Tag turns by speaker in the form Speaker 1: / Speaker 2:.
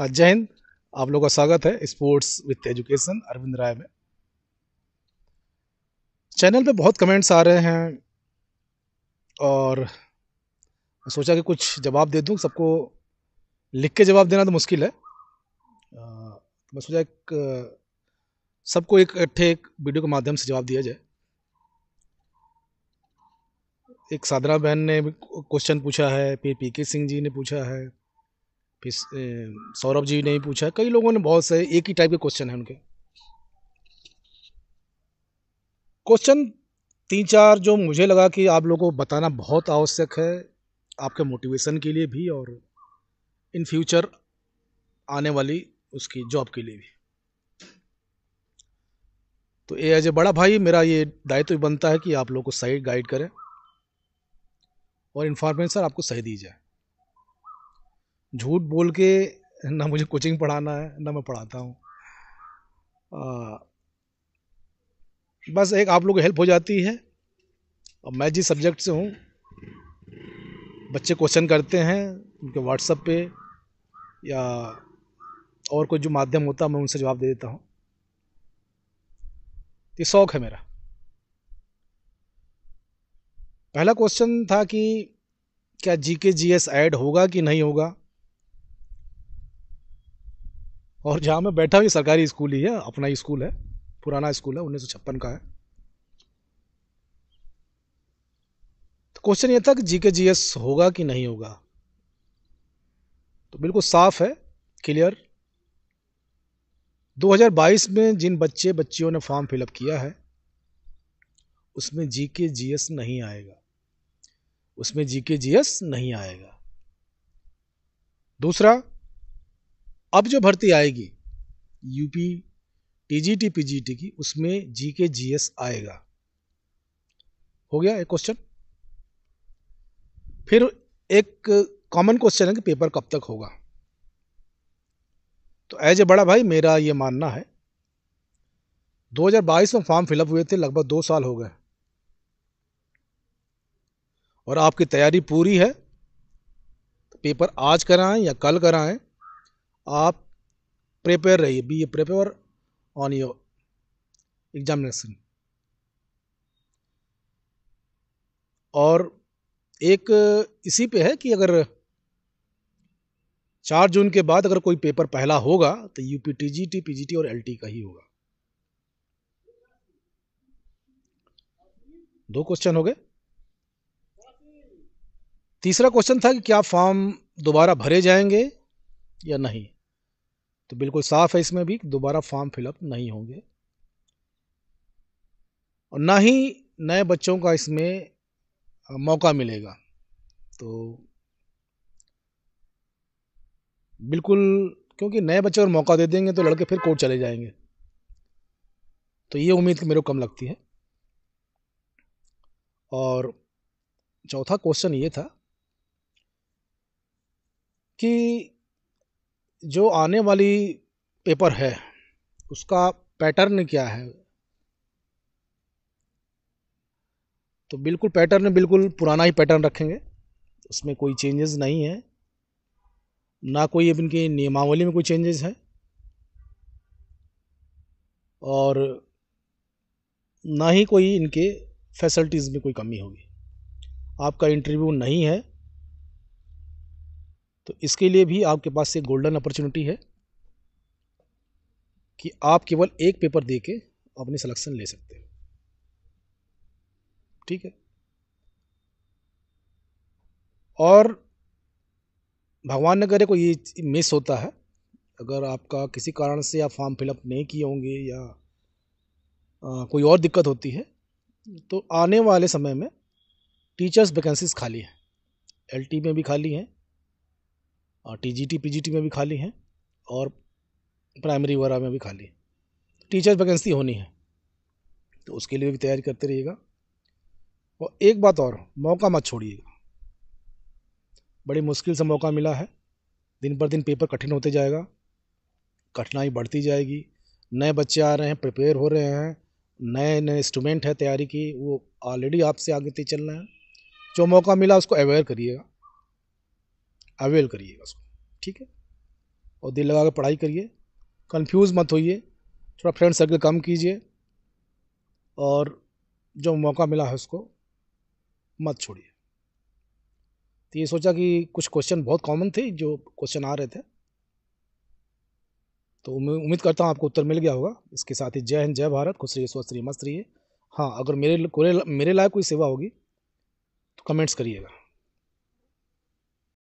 Speaker 1: जय हिंद आप लोगों का स्वागत है sports with education Arvind Rai में चैनल पे बहुत कमेंट्स आ रहे हैं और सोचा कि कुछ जवाब दे दूँ सबको लिख के जवाब देना तो मुश्किल है तो मैं सोचा एक सबको एक इकट्ठे एक वीडियो के माध्यम से जवाब दिया जाए एक साधना बहन ने क्वेश्चन पूछा है फिर पी के सिंह जी ने पूछा है फिर सौरभ जी ने पूछा कई लोगों ने बहुत से एक ही टाइप के क्वेश्चन हैं उनके क्वेश्चन तीन चार जो मुझे लगा कि आप लोगों को बताना बहुत आवश्यक है आपके मोटिवेशन के लिए भी और इन फ्यूचर आने वाली उसकी जॉब के लिए भी तो ये एज ए बड़ा भाई मेरा ये दायित्व तो बनता है कि आप लोग को सही गाइड करें और इन्फॉर्मेशन आपको सही दी जाए झूठ बोल के ना मुझे कोचिंग पढ़ाना है ना मैं पढ़ाता हूँ बस एक आप लोग हेल्प हो जाती है और मैं जिस सब्जेक्ट से हूँ बच्चे क्वेश्चन करते हैं उनके व्हाट्सएप पे या और कोई जो माध्यम होता है मैं उनसे जवाब दे देता हूँ ये शौक़ है मेरा पहला क्वेश्चन था कि क्या जी के जी एस ऐड होगा कि नहीं होगा और जहाँ मैं बैठा हूँ ये सरकारी स्कूल ही है अपना ही स्कूल है पुराना स्कूल है उन्नीस का है तो क्वेश्चन ये था कि जीके जी होगा कि नहीं होगा तो बिल्कुल साफ है क्लियर 2022 में जिन बच्चे बच्चियों ने फॉर्म फिलअप किया है उसमें जीके जी एस नहीं आएगा उसमें जीके जी एस नहीं आएगा दूसरा अब जो भर्ती आएगी यूपी टीजीटी पीजीटी की उसमें जीके जीएस आएगा हो गया एक क्वेश्चन फिर एक कॉमन क्वेश्चन है कि पेपर कब तक होगा तो एज ए बड़ा भाई मेरा ये मानना है 2022 में फॉर्म फिलअप हुए थे लगभग दो साल हो गए और आपकी तैयारी पूरी है तो पेपर आज कराएं या कल कराएं आप प्रिपेयर रहिए be a prepare on your examination और एक इसी पे है कि अगर चार जून के बाद अगर कोई पेपर पहला होगा तो यूपी टीजीटी पीजीटी और एलटी का ही होगा दो क्वेश्चन हो गए तीसरा क्वेश्चन था कि क्या फॉर्म दोबारा भरे जाएंगे या नहीं तो बिल्कुल साफ है इसमें भी दोबारा फॉर्म फिलअप नहीं होंगे और ना ही नए बच्चों का इसमें मौका मिलेगा तो बिल्कुल क्योंकि नए बच्चे और मौका दे देंगे तो लड़के फिर कोर्ट चले जाएंगे तो ये उम्मीद मेरे को कम लगती है और चौथा क्वेश्चन ये था कि जो आने वाली पेपर है उसका पैटर्न क्या है तो बिल्कुल पैटर्न बिल्कुल पुराना ही पैटर्न रखेंगे उसमें कोई चेंजेस नहीं है ना कोई अब इनकी नियमावली में कोई चेंजेस है और ना ही कोई इनके फैसिलिटीज़ में कोई कमी होगी आपका इंटरव्यू नहीं है तो इसके लिए भी आपके पास एक गोल्डन अपॉर्चुनिटी है कि आप केवल एक पेपर दे के अपनी सिलेक्शन ले सकते हो ठीक है और भगवान ने करे कोई ये मिस होता है अगर आपका किसी कारण से आप फॉर्म फिलअप नहीं किए होंगे या आ, कोई और दिक्कत होती है तो आने वाले समय में टीचर्स वैकेंसीज खाली हैं एलटी में भी खाली हैं और T G T P G T में भी खाली हैं और प्राइमरी वगैरह में भी खाली है टीचर वैकेंसी होनी है तो उसके लिए भी तैयारी करते रहिएगा और एक बात और मौका मत छोड़िएगा बड़ी मुश्किल से मौका मिला है दिन पर दिन पेपर कठिन होते जाएगा कठिनाई बढ़ती जाएगी नए बच्चे आ रहे हैं प्रिपेयर हो रहे हैं नए नए इंस्ट्रूमेंट है तैयारी की वो ऑलरेडी आपसे आगे चल रहे हैं जो मौका मिला उसको अवेयर करिएगा अवेल करिएगा उसको ठीक है और दिल लगा कर पढ़ाई करिए कंफ्यूज मत होइए थोड़ा फ्रेंड सर्कल कम कीजिए और जो मौका मिला है उसको मत छोड़िए तो ये सोचा कि कुछ क्वेश्चन बहुत कॉमन थे जो क्वेश्चन आ रहे थे तो उम्मीद करता हूँ आपको उत्तर मिल गया होगा इसके साथ ही जय हिंद जय भारत खुश रहिए स्वस्थ रहिए मस्त रहिए हाँ अगर मेरे मेरे लायक कोई सेवा होगी तो कमेंट्स करिएगा